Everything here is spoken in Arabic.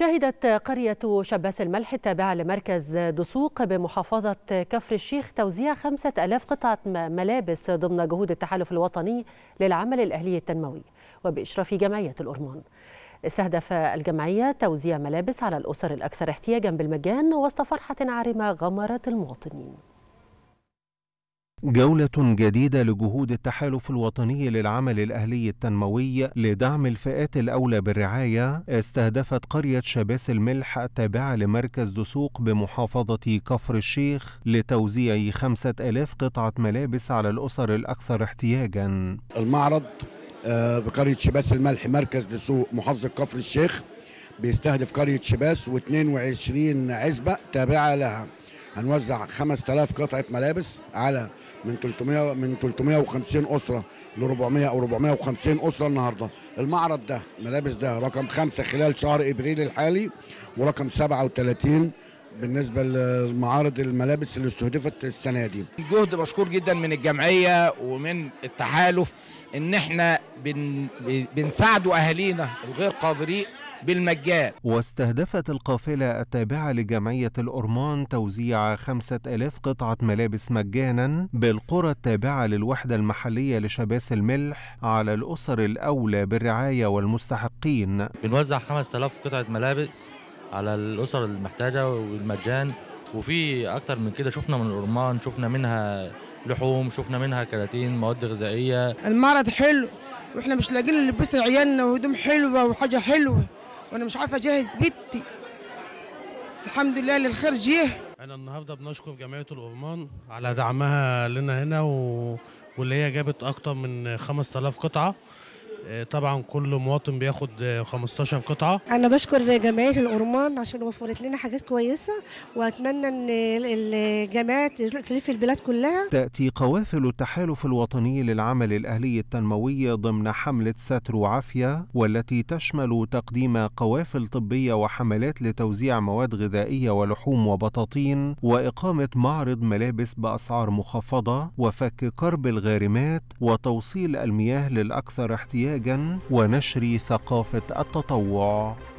شهدت قرية شباس الملح التابعة لمركز دسوق بمحافظة كفر الشيخ توزيع 5000 قطعة ملابس ضمن جهود التحالف الوطني للعمل الأهلي التنموي وبإشراف جمعية الأرمان استهدف الجمعية توزيع ملابس على الأسر الأكثر احتياجا بالمجان وسط فرحة عارمة غمرت المواطنين جولة جديدة لجهود التحالف الوطني للعمل الأهلي التنموي لدعم الفئات الأولى بالرعاية استهدفت قرية شباس الملح التابعة لمركز دسوق بمحافظة كفر الشيخ لتوزيع 5000 قطعة ملابس على الأسر الأكثر احتياجا المعرض آه، بقرية شباس الملح مركز دسوق محافظة كفر الشيخ بيستهدف قرية شباس و22 عزبة تابعة لها هنوزع 5000 قطعه ملابس على من 300 من 350 اسره ل 400 او 450 اسره النهارده المعرض ده ملابس ده رقم خمسة خلال شهر ابريل الحالي ورقم 37 بالنسبه لمعارض الملابس اللي استهدفت السنه دي الجهد مشكور جدا من الجمعيه ومن التحالف ان احنا بن بنساعدوا اهالينا الغير قادرين بالمجان واستهدفت القافلة التابعة لجمعية الأرمان توزيع 5000 قطعة ملابس مجانا بالقرى التابعة للوحدة المحلية لشباس الملح على الأسر الأولى بالرعاية والمستحقين بنوزع 5000 قطعة ملابس على الأسر المحتاجة والمجان وفي أكتر من كده شفنا من الأرمان شفنا منها لحوم شفنا منها كراتين مواد غذائية المعرض حلو واحنا مش لاقيين نلبس عيالنا وهدوم حلوة وحاجة حلوة وانا مش عارفه اجهز بنتي الحمد لله للخير جه احنا النهارده بنشكر جمعيه الاورمان على دعمها لنا هنا و... واللي هي جابت اكتر من 5000 قطعه آه، طبعا كل مواطن بياخد 15 آه، قطعه انا بشكر جمعيه الأرمان عشان وفرت لنا حاجات كويسه واتمنى ان الجامعات تلف البلاد كلها تاتي قوافل التحالف الوطني للعمل الاهلي التنموي ضمن حمله ستر وعافيه والتي تشمل تقديم قوافل طبيه وحملات لتوزيع مواد غذائيه ولحوم وبطاطين واقامه معرض ملابس باسعار مخفضه وفك كرب الغارمات وتوصيل المياه للاكثر احتياجا احتياجا ونشر ثقافة التطوع